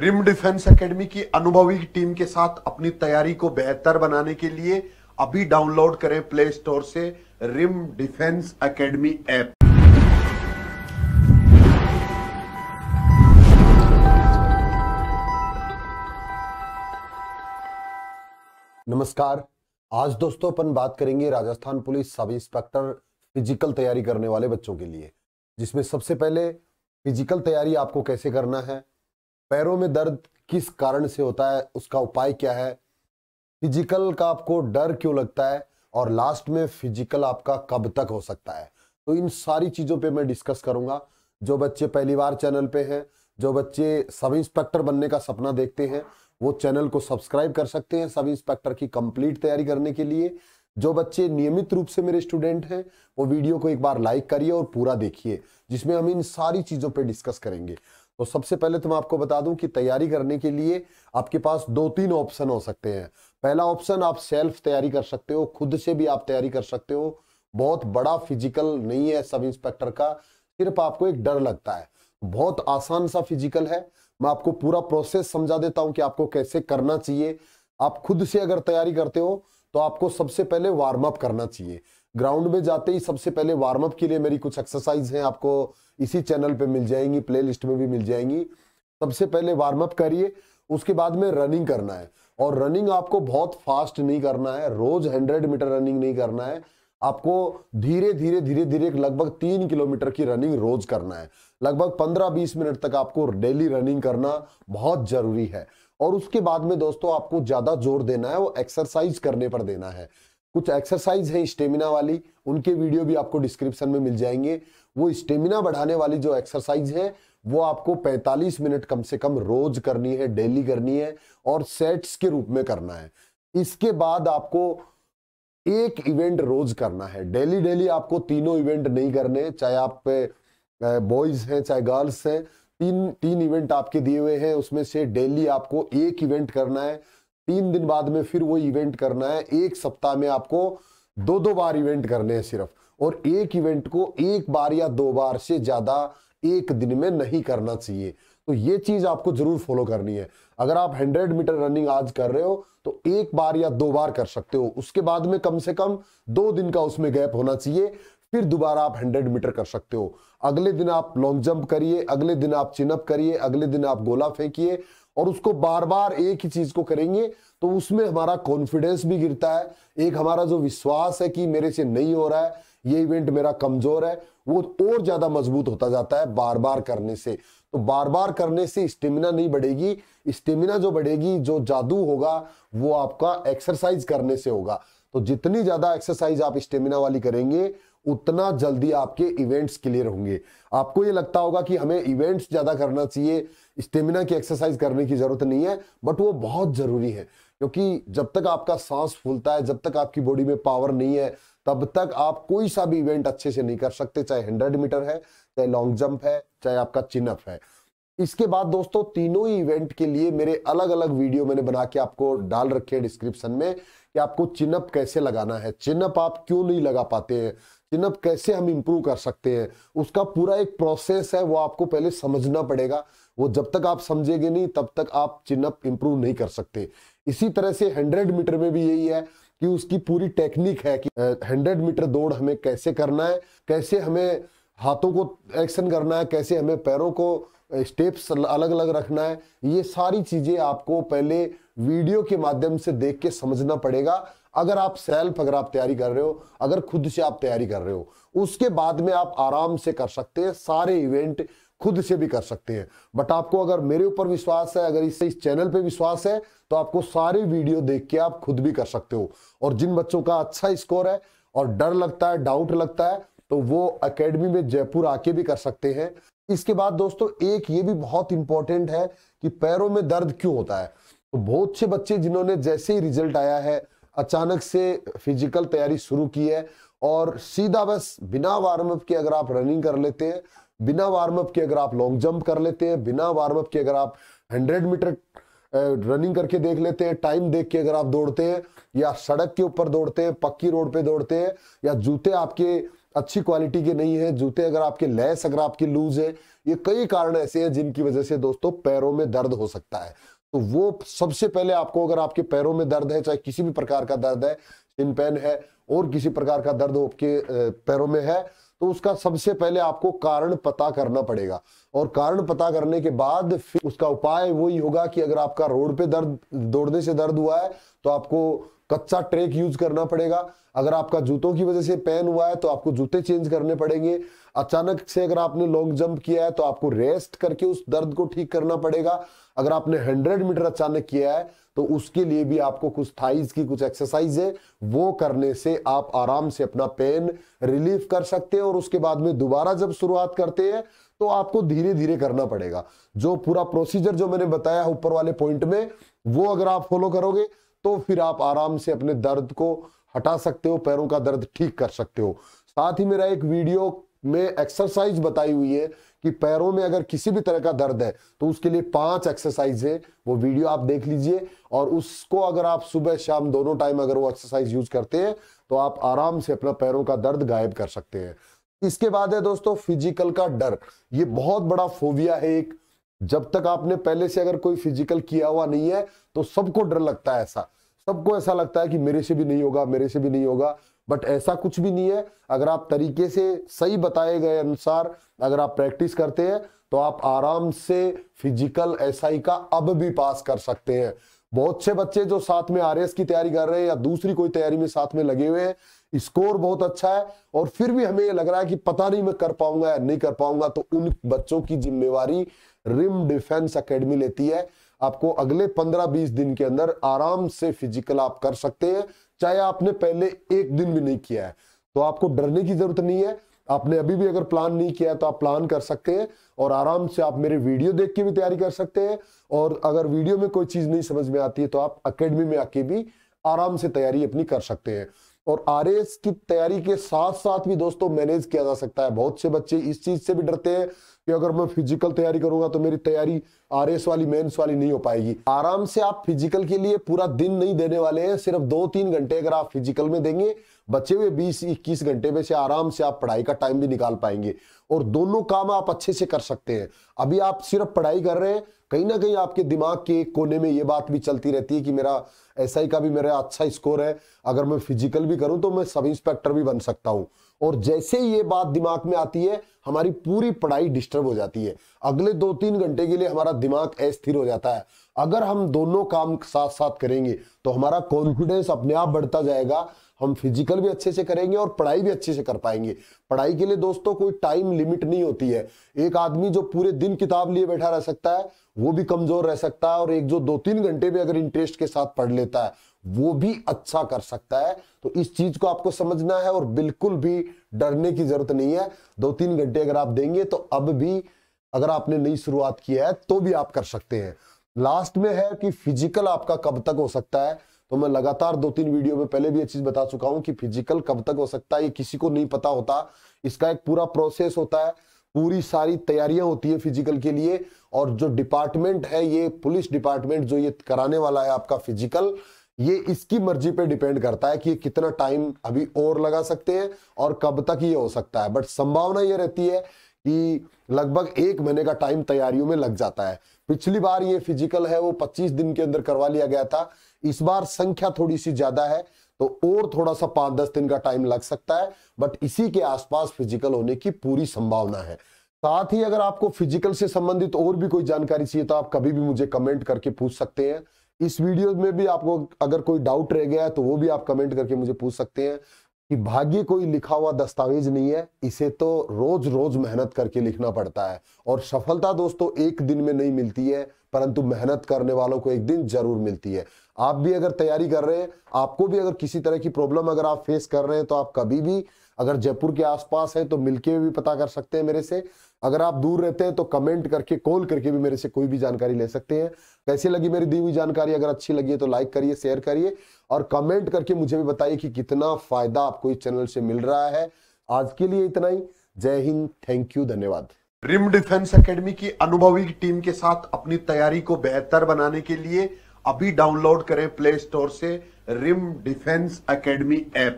rim defence academy की अनुभवी team के साथ अपनी तैयारी को बेहतर बनाने के लिए अभी डाउनलोड करें प्ले स्टोर से रिम डिफेंस एकेडमी ऐप नमस्कार आज दोस्तों अपन बात करेंगे Rajasthan police sub inspector physical तैयारी करने वाले बच्चों के लिए जिसमें सबसे पहले फिजिकल तैयारी आपको कैसे करना है पैरों में दर्द किस कारण से होता है उसका उपाय क्या है फिजिकल का आपको डर क्यों लगता है और लास्ट में फिजिकल आपका कब तक हो सकता है तो इन सारी चीज़ों पे मैं डिस्कस करूंगा जो बच्चे पहली बार चैनल पे हैं जो बच्चे सब इंस्पेक्टर बनने का सपना देखते हैं वो चैनल को सब्सक्राइब कर सकते हैं सब इंस्पेक्टर की कंप्लीट तैयारी करने के लिए जो बच्चे नियमित रूप से मेरे स्टूडेंट हैं वो वीडियो को एक बार लाइक करिए और पूरा देखिए जिसमें हम इन सारी चीज़ों पर डिस्कस करेंगे तो सबसे पहले तो मैं आपको बता दूं कि तैयारी करने के लिए आपके पास दो तीन ऑप्शन हो सकते हैं पहला ऑप्शन आप सेल्फ तैयारी कर सकते हो खुद से भी आप तैयारी कर सकते हो बहुत बड़ा फिजिकल नहीं है सब इंस्पेक्टर का सिर्फ आपको एक डर लगता है बहुत आसान सा फिजिकल है मैं आपको पूरा प्रोसेस समझा देता हूं कि आपको कैसे करना चाहिए आप खुद से अगर तैयारी करते हो तो आपको सबसे पहले वार्म अप करना चाहिए ग्राउंड में जाते ही सबसे पहले वार्म अप के लिए मेरी कुछ एक्सरसाइज हैं आपको इसी चैनल पे मिल जाएंगी प्लेलिस्ट में भी मिल जाएंगी सबसे पहले वार्म अप करिए उसके बाद में रनिंग करना है और रनिंग आपको बहुत फास्ट नहीं करना है रोज हंड्रेड मीटर रनिंग नहीं करना है आपको धीरे धीरे धीरे धीरे लगभग तीन किलोमीटर की रनिंग रोज करना है लगभग पंद्रह बीस मिनट तक आपको डेली रनिंग करना बहुत जरूरी है और उसके बाद में दोस्तों आपको ज्यादा जोर देना है वो एक्सरसाइज करने पर देना है कुछ एक्सरसाइज है स्टेमिना वाली उनके वीडियो भी आपको डिस्क्रिप्शन में मिल जाएंगे वो स्टेमिना बढ़ाने वाली जो एक्सरसाइज है वो आपको 45 मिनट कम से कम रोज करनी है डेली करनी है और सेट्स के रूप में करना है इसके बाद आपको एक इवेंट रोज करना है डेली डेली आपको तीनों इवेंट नहीं करने चाहे आप बॉयज हैं चाहे गर्ल्स हैं तीन तीन इवेंट आपके दिए हुए हैं उसमें से डेली आपको एक इवेंट करना है तीन दिन बाद में फिर वो इवेंट करना है एक सप्ताह में आपको दो दो बार इवेंट करने हैं सिर्फ और एक इवेंट को एक बार या दो बार से ज़्यादा एक दिन में नहीं करना चाहिए तो ये चीज़ आपको ज़रूर फॉलो करनी है अगर आप 100 मीटर रनिंग आज कर रहे हो तो एक बार या दो बार कर सकते हो उसके बाद में कम से कम दो दिन का उसमें गैप होना चाहिए फिर दोबारा आप 100 मीटर कर सकते हो अगले दिन आप लॉन्ग जंप करिए अगले दिन आप चिनअप करिए अगले दिन आप गोला फेंकिए और उसको बार बार एक ही चीज को करेंगे तो उसमें हमारा कॉन्फिडेंस भी गिरता है एक हमारा जो विश्वास है कि मेरे से नहीं हो रहा है ये इवेंट मेरा कमजोर है वो और ज्यादा मजबूत होता जाता है बार बार करने से तो बार बार करने से स्टेमिना नहीं बढ़ेगी स्टेमिना जो बढ़ेगी जो जादू होगा वो आपका एक्सरसाइज करने से होगा तो जितनी ज्यादा एक्सरसाइज आप स्टेमिना वाली करेंगे उतना जल्दी आपके इवेंट्स क्लियर होंगे आपको ये लगता होगा कि हमें इवेंट्स ज़्यादा करना चाहिए स्टेमिना की एक्सरसाइज करने की ज़रूरत नहीं है बट वो बहुत ज़रूरी है क्योंकि जब तक आपका सांस फूलता है जब तक आपकी बॉडी में पावर नहीं है तब तक आप कोई सा भी इवेंट अच्छे से नहीं कर सकते चाहे हंड्रेड मीटर है चाहे लॉन्ग जंप है चाहे आपका चिनअप है इसके बाद दोस्तों तीनों ही इवेंट के लिए मेरे अलग अलग वीडियो मैंने बना के आपको डाल रखे हैं डिस्क्रिप्शन में कि आपको चिनअप कैसे लगाना है चिनअप आप क्यों नहीं लगा पाते हैं चिनअप कैसे हम इम्प्रूव कर सकते हैं उसका पूरा एक प्रोसेस है वो आपको पहले समझना पड़ेगा वो जब तक आप समझेंगे नहीं तब तक आप चिनअप इम्प्रूव नहीं कर सकते इसी तरह से हंड्रेड मीटर में भी यही है कि उसकी पूरी टेक्निक है कि हंड्रेड मीटर दौड़ हमें कैसे करना है कैसे हमें हाथों को एक्शन करना है कैसे हमें पैरों को स्टेप्स अलग अलग रखना है ये सारी चीज़ें आपको पहले वीडियो के माध्यम से देख के समझना पड़ेगा अगर आप सेल्फ अगर आप तैयारी कर रहे हो अगर खुद से आप तैयारी कर रहे हो उसके बाद में आप आराम से कर सकते हैं सारे इवेंट खुद से भी कर सकते हैं बट आपको अगर मेरे ऊपर विश्वास है अगर इससे इस चैनल पे विश्वास है तो आपको सारे वीडियो देख के आप खुद भी कर सकते हो और जिन बच्चों का अच्छा स्कोर है और डर लगता है डाउट लगता है तो वो अकेडमी में जयपुर आके भी कर सकते हैं इसके बाद दोस्तों एक ये भी बहुत इंपॉर्टेंट है कि पैरों में दर्द क्यों होता है तो बहुत से बच्चे जिन्होंने जैसे ही रिजल्ट आया है अचानक से फिजिकल तैयारी शुरू की है और सीधा बस बिना वार्म अप के अगर आप रनिंग कर लेते हैं बिना वार्म अप के अगर आप लॉन्ग जंप कर लेते हैं बिना वार्म अप के अगर आप हंड्रेड मीटर रनिंग करके देख लेते हैं टाइम देख के अगर आप दौड़ते हैं या सड़क के ऊपर दौड़ते हैं पक्की रोड पे दौड़ते हैं या जूते आपके अच्छी क्वालिटी के नहीं है जूते अगर आपके लेस अगर आपकी लूज है ये कई कारण ऐसे हैं जिनकी वजह से दोस्तों पैरों में दर्द हो सकता है तो वो सबसे पहले आपको अगर आपके पैरों में दर्द है चाहे किसी भी प्रकार का दर्द है इन पेन है और किसी प्रकार का दर्द आपके पैरों में है तो उसका सबसे पहले आपको कारण पता करना पड़ेगा और कारण पता करने के बाद फिर उसका उपाय वही होगा कि अगर आपका रोड पे दर्द दौड़ने से दर्द हुआ है तो आपको कच्चा ट्रैक यूज करना पड़ेगा अगर आपका जूतों की वजह से पेन हुआ है तो आपको जूते चेंज करने पड़ेंगे अचानक से अगर आपने लॉन्ग जंप किया है तो आपको रेस्ट करके उस दर्द को ठीक करना पड़ेगा अगर आपने हंड्रेड मीटर अचानक किया है तो उसके लिए भी आपको कुछ थाइज की कुछ एक्सरसाइज है वो करने से आप आराम से अपना पेन रिलीफ कर सकते हैं और उसके बाद में दोबारा जब शुरुआत करते हैं तो आपको धीरे धीरे करना पड़ेगा जो पूरा प्रोसीजर जो मैंने बताया ऊपर वाले पॉइंट में वो अगर आप फॉलो करोगे तो फिर आप आराम से अपने दर्द को हटा सकते हो पैरों का दर्द ठीक कर सकते हो साथ ही मेरा एक वीडियो में एक्सरसाइज बताई हुई है कि पैरों में अगर किसी भी तरह का दर्द है तो उसके लिए पांच एक्सरसाइज है वो वीडियो आप देख लीजिए और उसको अगर आप सुबह शाम दोनों टाइम अगर वो एक्सरसाइज यूज करते हैं तो आप आराम से अपना पैरों का दर्द गायब कर सकते हैं इसके बाद है दोस्तों फिजिकल का डर ये बहुत बड़ा फोविया है एक जब तक आपने पहले से अगर कोई फिजिकल किया हुआ नहीं है तो सबको डर लगता है ऐसा सबको ऐसा लगता है कि मेरे से भी नहीं होगा मेरे से भी नहीं होगा बट ऐसा कुछ भी नहीं है अगर आप तरीके से सही बताए गए अनुसार अगर आप प्रैक्टिस करते हैं तो आप आराम से फिजिकल एसआई का अब भी पास कर सकते हैं बहुत से बच्चे जो साथ में आरएस की तैयारी कर रहे हैं या दूसरी कोई तैयारी में साथ में लगे हुए हैं स्कोर बहुत अच्छा है और फिर भी हमें ये लग रहा है कि पता नहीं मैं कर पाऊंगा या नहीं कर पाऊंगा तो उन बच्चों की जिम्मेवारी रिम डिफेंस एकेडमी लेती है आपको अगले 15-20 दिन के अंदर आराम से फिजिकल आप कर सकते हैं चाहे आपने पहले एक दिन भी नहीं किया है तो आपको डरने की जरूरत नहीं है आपने अभी भी अगर प्लान नहीं किया तो आप प्लान कर सकते हैं और आराम से आप मेरे वीडियो देख के भी तैयारी कर सकते हैं और अगर वीडियो में कोई चीज़ नहीं समझ में आती है तो आप अकेडमी में आके भी आराम से तैयारी अपनी कर सकते हैं और आर की तैयारी के साथ साथ भी दोस्तों मैनेज किया जा सकता है बहुत से बच्चे इस चीज़ से भी डरते हैं कि अगर मैं फिजिकल तैयारी करूंगा तो मेरी तैयारी आर वाली मेन्स वाली नहीं हो पाएगी आराम से आप फिजिकल के लिए पूरा दिन नहीं देने वाले हैं सिर्फ दो तीन घंटे अगर आप फिजिकल में देंगे बचे हुए 20 21 घंटे में से आराम से आप पढ़ाई का टाइम भी निकाल पाएंगे और दोनों काम आप अच्छे से कर सकते हैं अभी आप सिर्फ पढ़ाई कर रहे हैं कहीं ना कहीं आपके दिमाग के कोने में ये बात भी चलती रहती है कि मेरा एस SI का भी मेरा अच्छा स्कोर है अगर मैं फिजिकल भी करूं तो मैं सब इंस्पेक्टर भी बन सकता हूं और जैसे ही ये बात दिमाग में आती है हमारी पूरी पढ़ाई डिस्टर्ब हो जाती है अगले दो तीन घंटे के लिए हमारा दिमाग अस्थिर हो जाता है अगर हम दोनों काम साथ साथ करेंगे तो हमारा कॉन्फिडेंस अपने आप बढ़ता जाएगा हम फिजिकल भी अच्छे से करेंगे और पढ़ाई भी अच्छे से कर पाएंगे पढ़ाई के लिए दोस्तों कोई टाइम लिमिट नहीं होती है एक आदमी जो पूरे दिन किताब लिए बैठा रह सकता है वो भी कमजोर रह सकता है और एक जो दो तीन घंटे भी अगर इंटरेस्ट के साथ पढ़ लेता है वो भी अच्छा कर सकता है तो इस चीज को आपको समझना है और बिल्कुल भी डरने की जरूरत नहीं है दो तीन घंटे अगर आप देंगे तो अब भी अगर आपने नई शुरुआत की है तो भी आप कर सकते हैं लास्ट में है कि फिजिकल आपका कब तक हो सकता है तो मैं लगातार दो तीन वीडियो में पहले भी ये चीज बता चुका हूं कि फिजिकल कब तक हो सकता है ये किसी को नहीं पता होता इसका एक पूरा प्रोसेस होता है पूरी सारी तैयारियां होती है फिजिकल के लिए और जो डिपार्टमेंट है ये पुलिस डिपार्टमेंट जो ये कराने वाला है आपका फिजिकल ये इसकी मर्जी पे डिपेंड करता है कि ये कितना टाइम अभी और लगा सकते हैं और कब तक ये हो सकता है बट संभावना ये रहती है कि लगभग एक महीने का टाइम तैयारियों में लग जाता है पिछली बार ये फिजिकल है वो 25 दिन के अंदर करवा लिया गया था इस बार संख्या थोड़ी सी ज्यादा है तो और थोड़ा सा पांच दस दिन का टाइम लग सकता है बट इसी के आसपास फिजिकल होने की पूरी संभावना है साथ ही अगर आपको फिजिकल से संबंधित और भी कोई जानकारी चाहिए तो आप कभी भी मुझे कमेंट करके पूछ सकते हैं इस वीडियो में भी आपको अगर कोई डाउट रह गया है तो वो भी आप कमेंट करके मुझे पूछ सकते हैं कि भाग्य कोई लिखा हुआ दस्तावेज नहीं है इसे तो रोज रोज मेहनत करके लिखना पड़ता है और सफलता दोस्तों एक दिन में नहीं मिलती है परंतु मेहनत करने वालों को एक दिन जरूर मिलती है आप भी अगर तैयारी कर रहे हैं आपको भी अगर किसी तरह की प्रॉब्लम अगर आप फेस कर रहे हैं तो आप कभी भी अगर जयपुर के आसपास है तो मिलके भी पता कर सकते हैं मेरे से अगर आप दूर रहते हैं तो कमेंट करके कॉल करके भी मेरे से कोई भी जानकारी ले सकते हैं कैसी लगी मेरी दी हुई जानकारी अगर अच्छी लगी है तो लाइक करिए शेयर करिए और कमेंट करके मुझे भी बताइए कि कितना फायदा आपको इस चैनल से मिल रहा है आज के लिए इतना ही जय हिंद थैंक यू धन्यवाद रिम डिफेंस अकेडमी की अनुभवी टीम के साथ अपनी तैयारी को बेहतर बनाने के लिए अभी डाउनलोड करें प्ले स्टोर से रिम डिफेंस अकेडमी ऐप